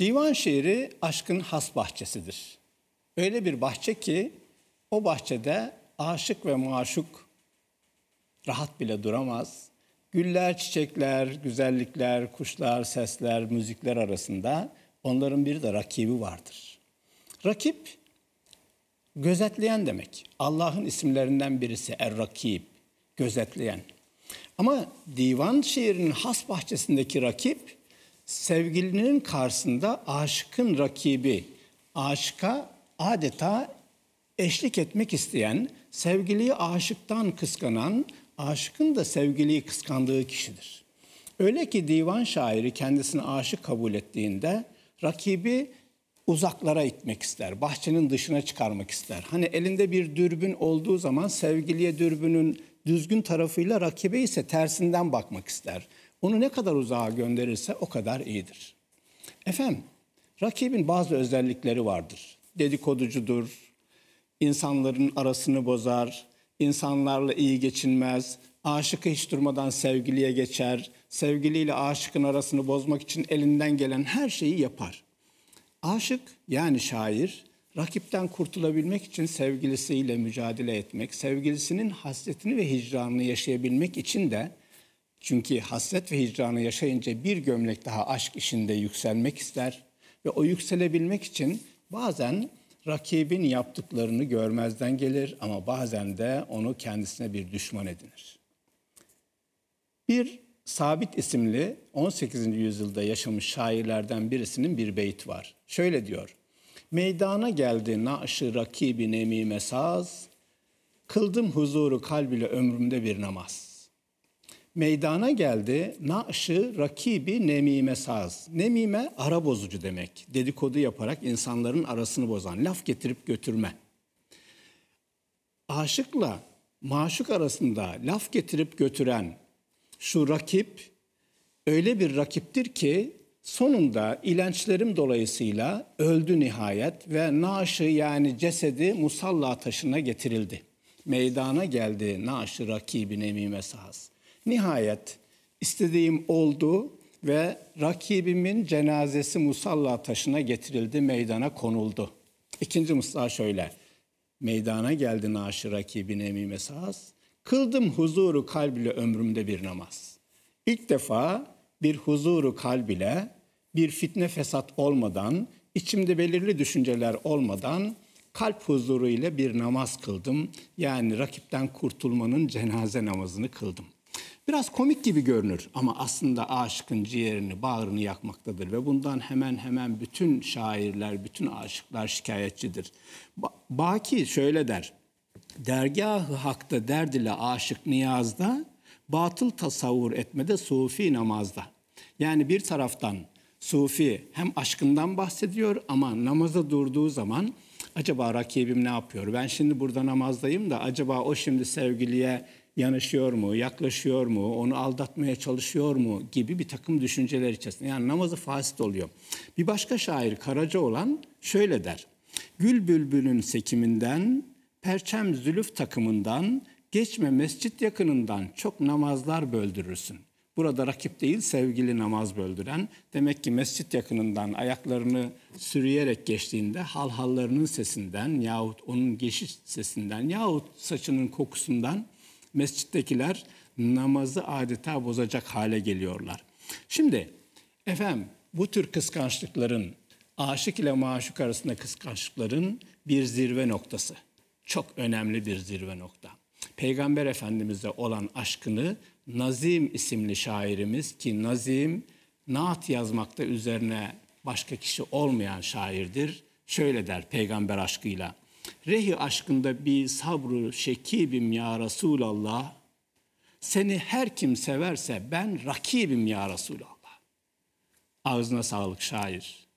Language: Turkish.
Divan şiiri aşkın has bahçesidir. Öyle bir bahçe ki o bahçede aşık ve maşuk rahat bile duramaz. Güller, çiçekler, güzellikler, kuşlar, sesler, müzikler arasında onların bir de rakibi vardır. Rakip gözetleyen demek. Allah'ın isimlerinden birisi Er-Rakib, gözetleyen. Ama divan şiirinin has bahçesindeki rakip sevgilinin karşısında aşıkın rakibi, aşka adeta eşlik etmek isteyen, sevgiliyi aşıktan kıskanan, aşıkın da sevgiliyi kıskandığı kişidir. Öyle ki divan şairi kendisini aşık kabul ettiğinde rakibi uzaklara itmek ister, bahçenin dışına çıkarmak ister. Hani elinde bir dürbün olduğu zaman sevgiliye dürbünün düzgün tarafıyla rakibe ise tersinden bakmak ister. Onu ne kadar uzağa gönderirse o kadar iyidir. Efendim, rakibin bazı özellikleri vardır. Dedikoducudur, insanların arasını bozar, insanlarla iyi geçinmez, aşıkı hiç durmadan sevgiliye geçer, sevgiliyle aşıkın arasını bozmak için elinden gelen her şeyi yapar. Aşık yani şair rakipten kurtulabilmek için sevgilisiyle mücadele etmek, sevgilisinin hasretini ve hicranını yaşayabilmek için de çünkü hasret ve hicranı yaşayınca bir gömlek daha aşk işinde yükselmek ister ve o yükselebilmek için bazen rakibin yaptıklarını görmezden gelir ama bazen de onu kendisine bir düşman edinir. Bir Sabit isimli 18. yüzyılda yaşamış şairlerden birisinin bir beyt var. Şöyle diyor. Meydana geldi naaşı rakibi nemime saz, kıldım huzuru kalbiyle ömrümde bir namaz.'' meydana geldi. Naşı rakibi nemime saz. Nemime ara bozucu demek. Dedikodu yaparak insanların arasını bozan, laf getirip götürme. Aşıkla maşuk arasında laf getirip götüren şu rakip öyle bir rakiptir ki sonunda ilençlerim dolayısıyla öldü nihayet ve Naşı yani cesedi musalla taşına getirildi. Meydana geldi Naşı rakibi nemime saz.'' Nihayet istediğim oldu ve rakibimin cenazesi musalla taşına getirildi, meydana konuldu. İkinci mısra şöyle. Meydana geldi naaşı rakibine emime saz. Kıldım huzuru kalb ile ömrümde bir namaz. İlk defa bir huzuru kalb ile bir fitne fesat olmadan, içimde belirli düşünceler olmadan kalp huzuru ile bir namaz kıldım. Yani rakipten kurtulmanın cenaze namazını kıldım.'' Biraz komik gibi görünür ama aslında aşıkın ciğerini, bağrını yakmaktadır ve bundan hemen hemen bütün şairler, bütün aşıklar şikayetçidir. Ba Baki şöyle der, dergahı hakta derd ile aşık niyazda, batıl tasavvur etmede sufi namazda. Yani bir taraftan sufi hem aşkından bahsediyor ama namaza durduğu zaman acaba rakibim ne yapıyor? Ben şimdi burada namazdayım da acaba o şimdi sevgiliye yanaşıyor mu, yaklaşıyor mu, onu aldatmaya çalışıyor mu gibi bir takım düşünceler içerisinde. Yani namazı fasit oluyor. Bir başka şair Karaca olan şöyle der. Gül bülbülün sekiminden, perçem zülüf takımından, geçme mescit yakınından çok namazlar böldürürsün. Burada rakip değil sevgili namaz böldüren. Demek ki mescit yakınından ayaklarını sürüyerek geçtiğinde halhallarının sesinden yahut onun geçiş sesinden yahut saçının kokusundan mescittekiler namazı adeta bozacak hale geliyorlar. Şimdi efendim bu tür kıskançlıkların, aşık ile maşuk arasında kıskançlıkların bir zirve noktası. Çok önemli bir zirve nokta. Peygamber Efendimiz'e olan aşkını Nazim isimli şairimiz ki Nazim naat yazmakta üzerine başka kişi olmayan şairdir. Şöyle der peygamber aşkıyla. Rehi aşkında bir sabrı şekibim ya Resulallah. Seni her kim severse ben rakibim ya Resulallah. Ağzına sağlık şair.